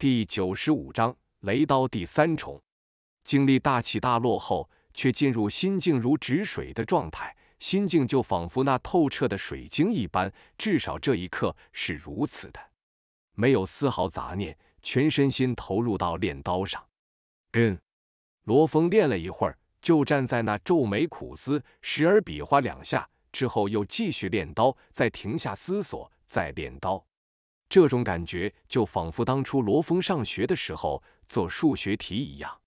第九十五章雷刀第三重。经历大起大落后，却进入心静如止水的状态，心境就仿佛那透彻的水晶一般，至少这一刻是如此的，没有丝毫杂念，全身心投入到练刀上。嗯，罗峰练了一会儿，就站在那皱眉苦思，时而比划两下，之后又继续练刀，再停下思索，再练刀。这种感觉就仿佛当初罗峰上学的时候做数学题一样，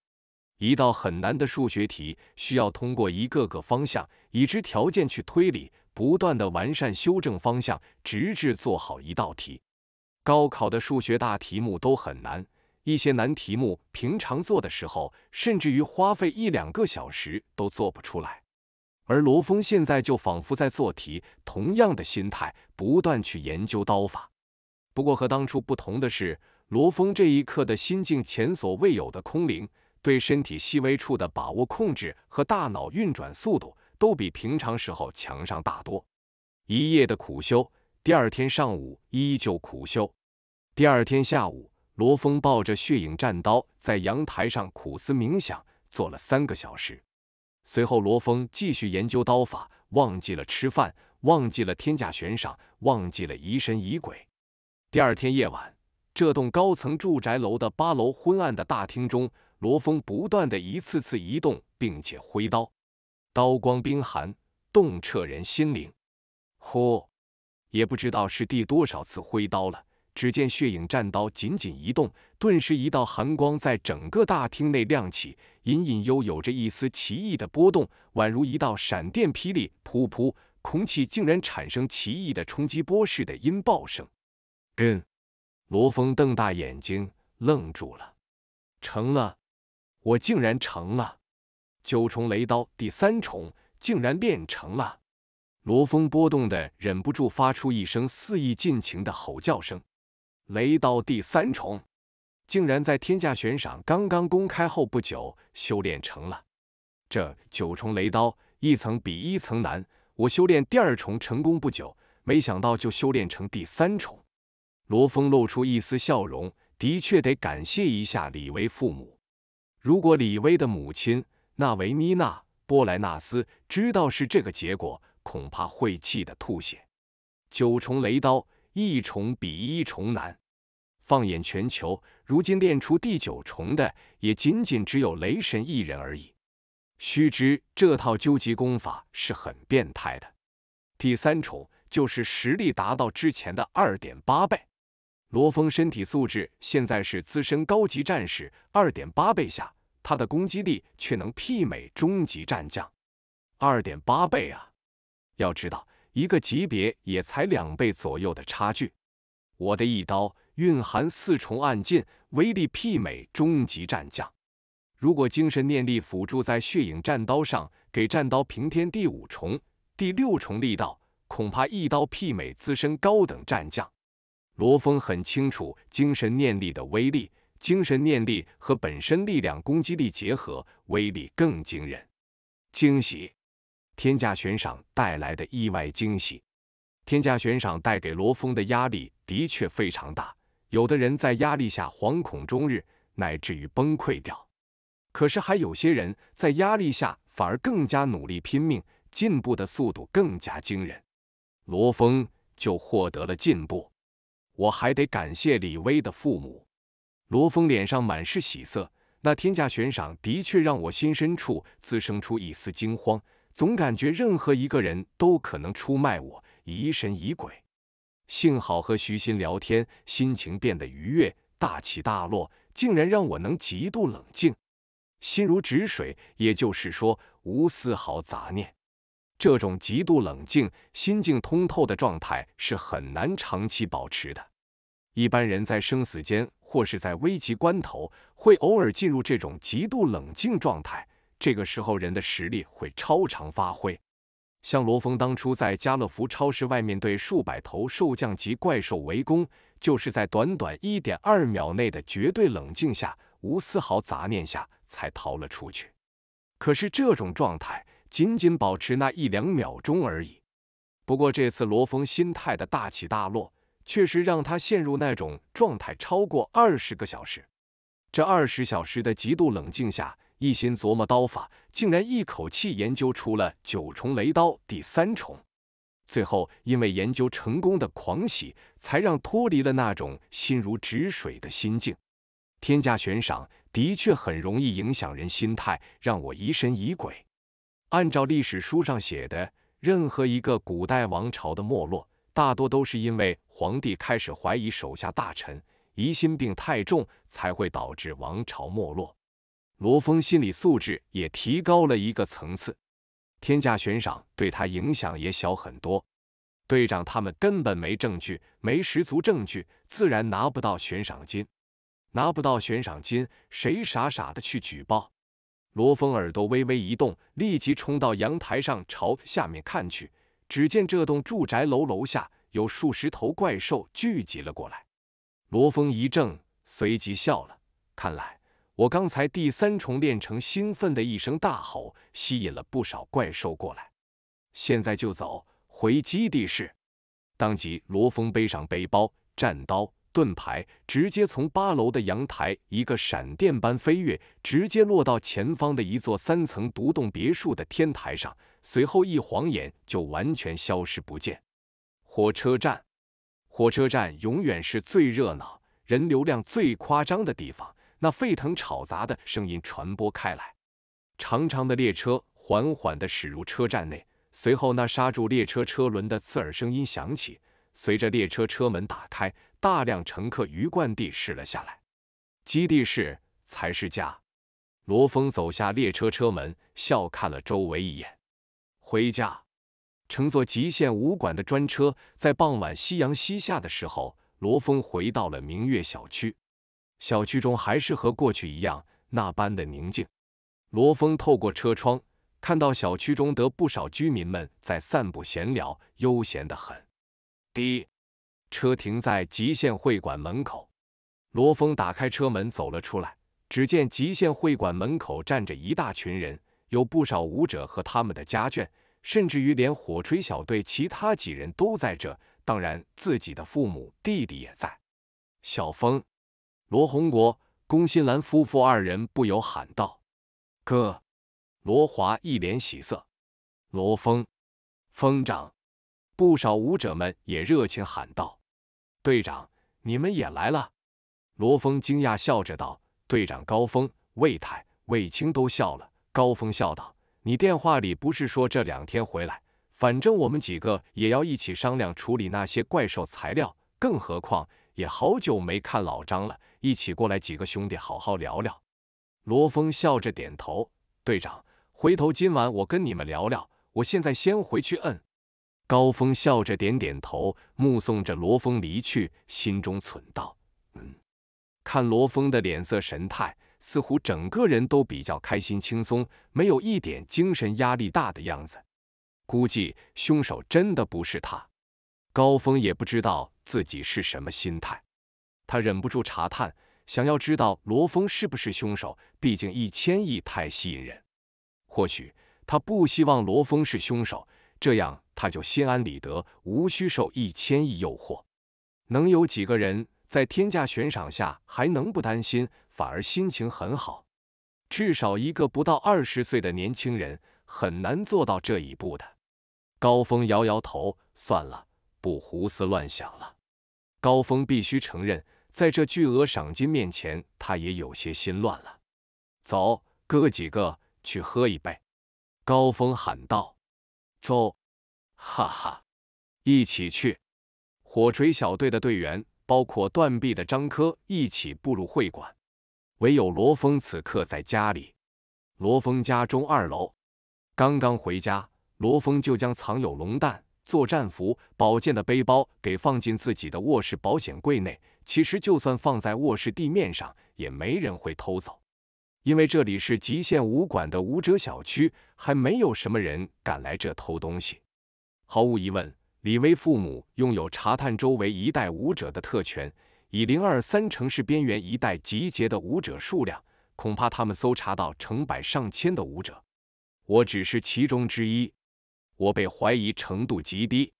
一道很难的数学题需要通过一个个方向、已知条件去推理，不断的完善、修正方向，直至做好一道题。高考的数学大题目都很难，一些难题目平常做的时候，甚至于花费一两个小时都做不出来。而罗峰现在就仿佛在做题，同样的心态，不断去研究刀法。不过和当初不同的是，罗峰这一刻的心境前所未有的空灵，对身体细微处的把握、控制和大脑运转速度都比平常时候强上大多。一夜的苦修，第二天上午依旧苦修，第二天下午，罗峰抱着血影战刀在阳台上苦思冥想，坐了三个小时。随后，罗峰继续研究刀法，忘记了吃饭，忘记了天价悬赏，忘记了疑神疑鬼。第二天夜晚，这栋高层住宅楼的八楼昏暗的大厅中，罗峰不断的一次次移动，并且挥刀，刀光冰寒，洞彻人心灵。呼，也不知道是第多少次挥刀了。只见血影战刀紧紧移动，顿时一道寒光在整个大厅内亮起，隐隐悠有着一丝奇异的波动，宛如一道闪电霹雳。噗噗，空气竟然产生奇异的冲击波似的音爆声。嗯，罗峰瞪大眼睛，愣住了。成了，我竟然成了九重雷刀第三重，竟然练成了！罗峰波动的，忍不住发出一声肆意尽情的吼叫声。雷刀第三重，竟然在天价悬赏刚刚公开后不久修炼成了。这九重雷刀一层比一层难，我修炼第二重成功不久，没想到就修炼成第三重。罗峰露出一丝笑容，的确得感谢一下李威父母。如果李威的母亲纳维妮娜·波莱纳斯知道是这个结果，恐怕会气得吐血。九重雷刀，一重比一重难。放眼全球，如今练出第九重的，也仅仅只有雷神一人而已。须知这套究极功法是很变态的。第三重就是实力达到之前的二点八倍。罗峰身体素质现在是资深高级战士，二点八倍下，他的攻击力却能媲美中级战将，二点八倍啊！要知道，一个级别也才两倍左右的差距。我的一刀蕴含四重暗劲，威力媲美中级战将。如果精神念力辅助在血影战刀上，给战刀平添第五重、第六重力道，恐怕一刀媲美资深高等战将。罗峰很清楚精神念力的威力，精神念力和本身力量攻击力结合，威力更惊人。惊喜，天价悬赏带来的意外惊喜，天价悬赏带给罗峰的压力的确非常大。有的人在压力下惶恐终日，乃至于崩溃掉。可是还有些人在压力下反而更加努力拼命，进步的速度更加惊人。罗峰就获得了进步。我还得感谢李威的父母。罗峰脸上满是喜色，那天价悬赏的确让我心深处滋生出一丝惊慌，总感觉任何一个人都可能出卖我，疑神疑鬼。幸好和徐鑫聊天，心情变得愉悦，大起大落竟然让我能极度冷静，心如止水，也就是说无丝毫杂念。这种极度冷静、心境通透的状态是很难长期保持的。一般人在生死间或是在危急关头，会偶尔进入这种极度冷静状态。这个时候，人的实力会超常发挥。像罗峰当初在家乐福超市外面对数百头兽将级怪兽围攻，就是在短短一点二秒内的绝对冷静下、无丝毫杂念下才逃了出去。可是这种状态。仅仅保持那一两秒钟而已。不过这次罗峰心态的大起大落，确实让他陷入那种状态超过二十个小时。这二十小时的极度冷静下，一心琢磨刀法，竟然一口气研究出了九重雷刀第三重。最后因为研究成功的狂喜，才让脱离了那种心如止水的心境。天价悬赏的确很容易影响人心态，让我疑神疑鬼。按照历史书上写的，任何一个古代王朝的没落，大多都是因为皇帝开始怀疑手下大臣，疑心病太重，才会导致王朝没落。罗峰心理素质也提高了一个层次，天价悬赏对他影响也小很多。队长他们根本没证据，没十足证据，自然拿不到悬赏金。拿不到悬赏金，谁傻傻的去举报？罗峰耳朵微微一动，立即冲到阳台上朝下面看去，只见这栋住宅楼楼下有数十头怪兽聚集了过来。罗峰一怔，随即笑了。看来我刚才第三重练成，兴奋的一声大吼，吸引了不少怪兽过来。现在就走，回基地室。当即，罗峰背上背包，战刀。盾牌直接从八楼的阳台一个闪电般飞跃，直接落到前方的一座三层独栋别墅的天台上，随后一晃眼就完全消失不见。火车站，火车站永远是最热闹、人流量最夸张的地方。那沸腾吵杂的声音传播开来，长长的列车缓缓地驶入车站内，随后那刹住列车车轮的刺耳声音响起，随着列车车门打开。大量乘客鱼贯地驶了下来。基地是才是家。罗峰走下列车车门，笑看了周围一眼。回家。乘坐极限武馆的专车，在傍晚夕阳西下的时候，罗峰回到了明月小区。小区中还是和过去一样，那般的宁静。罗峰透过车窗，看到小区中的不少居民们在散步闲聊，悠闲的很。第。一。车停在极限会馆门口，罗峰打开车门走了出来。只见极限会馆门口站着一大群人，有不少舞者和他们的家眷，甚至于连火锤小队其他几人都在这。当然，自己的父母、弟弟也在。小峰、罗红国、龚新兰夫妇二人不由喊道：“哥！”罗华一脸喜色：“罗峰，峰长！”不少舞者们也热情喊道。队长，你们也来了。罗峰惊讶笑着道：“队长，高峰、魏太、魏青都笑了。”高峰笑道：“你电话里不是说这两天回来？反正我们几个也要一起商量处理那些怪兽材料，更何况也好久没看老张了，一起过来几个兄弟好好聊聊。”罗峰笑着点头：“队长，回头今晚我跟你们聊聊。我现在先回去。”摁。高峰笑着点点头，目送着罗峰离去，心中忖道：“嗯，看罗峰的脸色神态，似乎整个人都比较开心轻松，没有一点精神压力大的样子。估计凶手真的不是他。”高峰也不知道自己是什么心态，他忍不住查探，想要知道罗峰是不是凶手。毕竟一千亿太吸引人，或许他不希望罗峰是凶手，这样。他就心安理得，无需受一千亿诱惑，能有几个人在天价悬赏下还能不担心，反而心情很好？至少一个不到二十岁的年轻人很难做到这一步的。高峰摇摇头，算了，不胡思乱想了。高峰必须承认，在这巨额赏金面前，他也有些心乱了。走，哥几个去喝一杯。高峰喊道：“走。”哈哈，一起去！火锤小队的队员，包括断臂的张科，一起步入会馆。唯有罗峰此刻在家里。罗峰家中二楼，刚刚回家，罗峰就将藏有龙蛋、作战服、宝剑的背包给放进自己的卧室保险柜内。其实，就算放在卧室地面上，也没人会偷走，因为这里是极限武馆的武者小区，还没有什么人敢来这偷东西。毫无疑问，李威父母拥有查探周围一带武者的特权。以零二三城市边缘一带集结的武者数量，恐怕他们搜查到成百上千的武者。我只是其中之一，我被怀疑程度极低。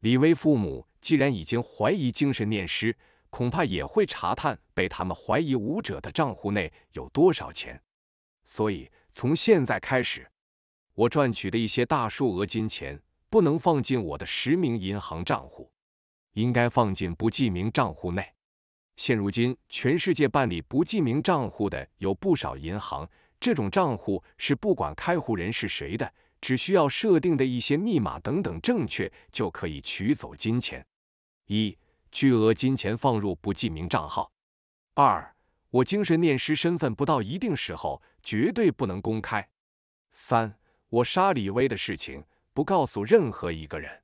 李威父母既然已经怀疑精神念师，恐怕也会查探被他们怀疑武者的账户内有多少钱。所以从现在开始，我赚取的一些大数额金钱。不能放进我的实名银行账户，应该放进不记名账户内。现如今，全世界办理不记名账户的有不少银行，这种账户是不管开户人是谁的，只需要设定的一些密码等等正确，就可以取走金钱。一巨额金钱放入不记名账号。二，我精神念师身份不到一定时候，绝对不能公开。三，我杀李威的事情。不告诉任何一个人，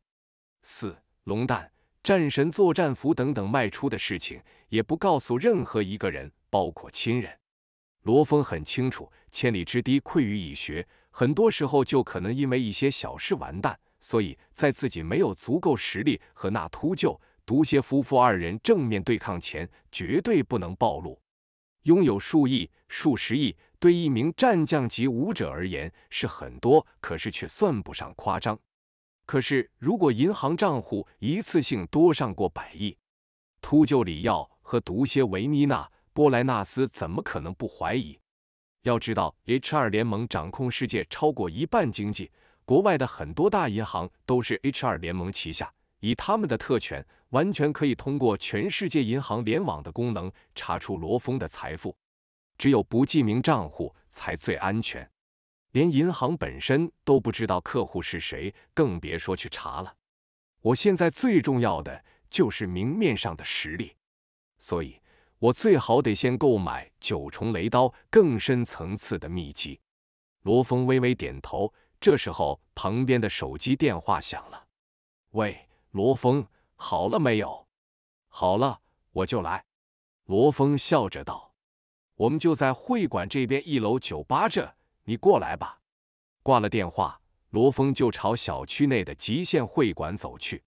四龙蛋、战神作战服等等卖出的事情，也不告诉任何一个人，包括亲人。罗峰很清楚，千里之堤溃于蚁穴，很多时候就可能因为一些小事完蛋。所以在自己没有足够实力和那秃鹫、毒蝎夫妇二人正面对抗前，绝对不能暴露。拥有数亿、数十亿，对一名战将级武者而言是很多，可是却算不上夸张。可是，如果银行账户一次性多上过百亿，秃鹫里奥和毒蝎维尼娜、波莱纳斯怎么可能不怀疑？要知道，H 二联盟掌控世界超过一半经济，国外的很多大银行都是 H 二联盟旗下。以他们的特权，完全可以通过全世界银行联网的功能查出罗峰的财富。只有不记名账户才最安全，连银行本身都不知道客户是谁，更别说去查了。我现在最重要的就是明面上的实力，所以我最好得先购买九重雷刀更深层次的秘籍。罗峰微微点头。这时候旁边的手机电话响了，喂。罗峰，好了没有？好了，我就来。罗峰笑着道：“我们就在会馆这边一楼酒吧这，你过来吧。”挂了电话，罗峰就朝小区内的极限会馆走去。